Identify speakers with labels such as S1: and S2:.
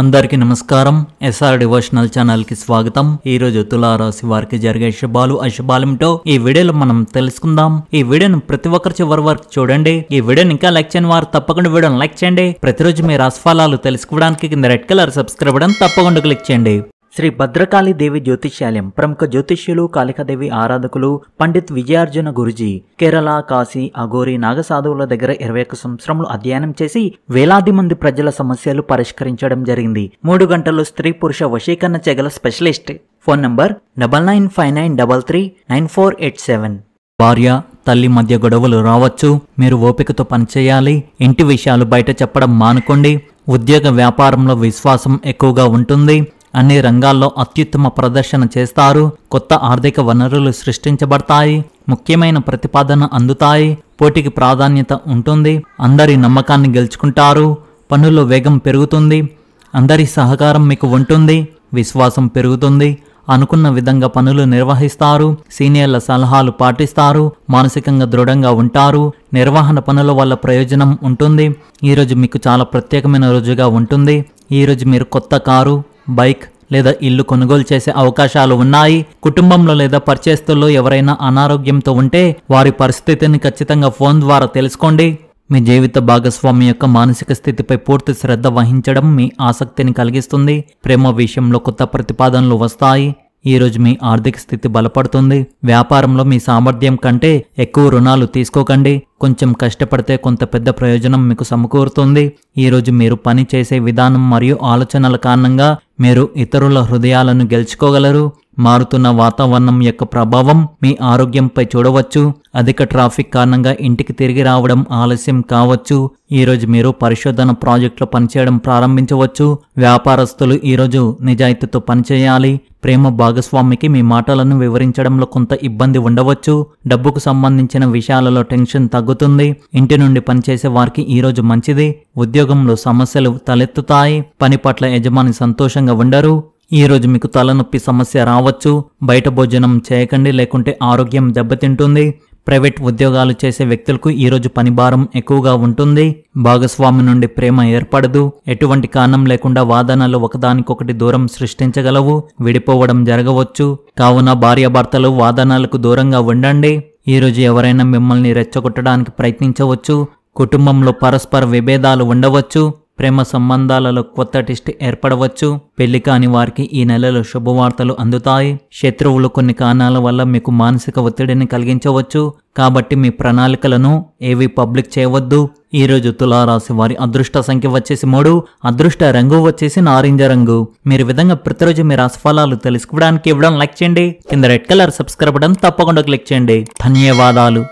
S1: అందరికీ నమస్కారం SR devotional channel కి స్వాగతం ఈ రోజు తులారాశి వారికి జరిగే శుభాలు అశుభాలంటో ఈ వీడియోలో మనం తెలుసుకుందాం ఈ వీడియోను ప్రతి ఒక్కరు చివరి వరకు చూడండి ఈ వీడియోని ఇంకా లైక్ చేయని వారు తప్పకుండా వీడియోని లైక్ చేయండి ప్రతిరోజు మీ రాశిఫలాలు తెలుసుకోవడానికి కింద రెడ్ కలర్ సబ్స్క్రైబ్ బటన్ తప్పకుండా క్లిక్ చేయండి శ్రీ భద్రకాళి దేవి జ్యోతిష్యాలయం ప్రముఖ జ్యోతిష్యులు కాళికాదేవి ఆరాధకులు పండిత్ విజయార్జున గురుజీ కేరళ కాశీ అఘోరి నాగసాధువుల దగ్గర ఇరవై ఒక్క సంవత్సరములు అధ్యయనం చేసి వేలాది మంది ప్రజల సమస్యలు పరిష్కరించడం జరిగింది మూడు గంటలు స్త్రీ పురుష వశీకరణ చెగల specialist phone number double nine five nine double three nine four eight seven భార్య తల్లి మధ్య గొడవలు రావచ్చు మీరు ఓపికతో పనిచేయాలి ఇంటి విషయాలు బయట చెప్పడం మానుకోండి ఉద్యోగ వ్యాపారంలో విశ్వాసం ఎక్కువగా ఉంటుంది అన్ని రంగాల్లో అత్యుత్తమ ప్రదర్శన చేస్తారు కొత్త ఆర్థిక వనరులు సృష్టించబడతాయి ముఖ్యమైన ప్రతిపాదన అందుతాయి పోటీకి ప్రాధాన్యత ఉంటుంది అందరి నమ్మకాన్ని గెలుచుకుంటారు పనుల్లో వేగం పెరుగుతుంది అందరి సహకారం మీకు ఉంటుంది విశ్వాసం పెరుగుతుంది అనుకున్న విధంగా పనులు నిర్వహిస్తారు సీనియర్ల సలహాలు పాటిస్తారు మానసికంగా దృఢంగా ఉంటారు నిర్వహణ పనుల వల్ల ప్రయోజనం ఉంటుంది ఈరోజు మీకు చాలా ప్రత్యేకమైన రోజుగా ఉంటుంది ఈరోజు మీరు కొత్త కారు బైక్ లేదా ఇల్లు కొనుగోలు చేసే అవకాశాలు ఉన్నాయి కుటుంబంలో లేదా పరిచేస్తుల్లో ఎవరైనా అనారోగ్యంతో ఉంటే వారి పరిస్థితిని ఖచ్చితంగా ఫోన్ ద్వారా తెలుసుకోండి మీ జీవిత భాగస్వామి యొక్క మానసిక స్థితిపై పూర్తి శ్రద్ధ వహించడం మీ ఆసక్తిని కలిగిస్తుంది ప్రేమ విషయంలో కొత్త ప్రతిపాదనలు వస్తాయి ఈరోజు మీ ఆర్థిక స్థితి బలపడుతుంది వ్యాపారంలో మీ సామర్థ్యం కంటే ఎక్కువ రుణాలు తీసుకోకండి కొంచెం కష్టపడితే కొంత పెద్ద ప్రయోజనం మీకు సమకూరుతుంది ఈరోజు మీరు పని చేసే విధానం మరియు ఆలోచనల కారణంగా మీరు ఇతరుల హృదయాలను గెలుచుకోగలరు మారుతున్న వాతావరణం యొక్క ప్రభావం మీ ఆరోగ్యంపై చూడవచ్చు అధిక ట్రాఫిక్ కారణంగా ఇంటికి తిరిగి రావడం ఆలస్యం కావచ్చు ఈరోజు మీరు పరిశోధన ప్రాజెక్టులో పనిచేయడం ప్రారంభించవచ్చు వ్యాపారస్తులు ఈరోజు నిజాయితీతో పనిచేయాలి ప్రేమ భాగస్వామికి మీ మాటలను వివరించడంలో కొంత ఇబ్బంది ఉండవచ్చు డబ్బుకు సంబంధించిన విషయాలలో టెన్షన్ తగ్గుతుంది ఇంటి నుండి పనిచేసే వారికి ఈరోజు మంచిది ఉద్యోగంలో సమస్యలు తలెత్తుతాయి పని పట్ల యజమాని సంతోషంగా ఉండరు ఈరోజు మీకు తలనొప్పి సమస్య రావచ్చు బయట భోజనం చేయకండి లేకుంటే ఆరోగ్యం దెబ్బతింటుంది ప్రైవేట్ ఉద్యోగాలు చేసే వ్యక్తులకు ఈరోజు పనిభారం ఎక్కువగా ఉంటుంది భాగస్వామి నుండి ప్రేమ ఏర్పడదు ఎటువంటి కారణం లేకుండా వాదనలు ఒకదానికొకటి దూరం సృష్టించగలవు విడిపోవడం జరగవచ్చు కావున భార్యాభర్తలు వాదనలకు దూరంగా ఉండండి ఈరోజు ఎవరైనా మిమ్మల్ని రెచ్చగొట్టడానికి ప్రయత్నించవచ్చు కుటుంబంలో పరస్పర విభేదాలు ఉండవచ్చు ప్రేమ సంబంధాలలో కొత్త టెస్ట్ ఏర్పడవచ్చు పెళ్లి కాని వారికి ఈ నెలలో శుభవార్తలు అందుతాయి శత్రువులు కొన్ని కారణాల వల్ల మీకు మానసిక ఒత్తిడిని కలిగించవచ్చు కాబట్టి మీ ప్రణాళికలను ఏవి పబ్లిక్ చేయవద్దు ఈరోజు తులారాశి వారి అదృష్ట సంఖ్య వచ్చేసి మూడు అదృష్ట రంగు వచ్చేసి నారింజ రంగు మీరు విధంగా ప్రతిరోజు మీ రాశిఫలాలు తెలుసుకోవడానికి ఇవ్వడం లైక్ చేయండి కింద రెడ్ కలర్ సబ్స్క్రైబ్ బటన్ తప్పకుండా క్లిక్ చేయండి ధన్యవాదాలు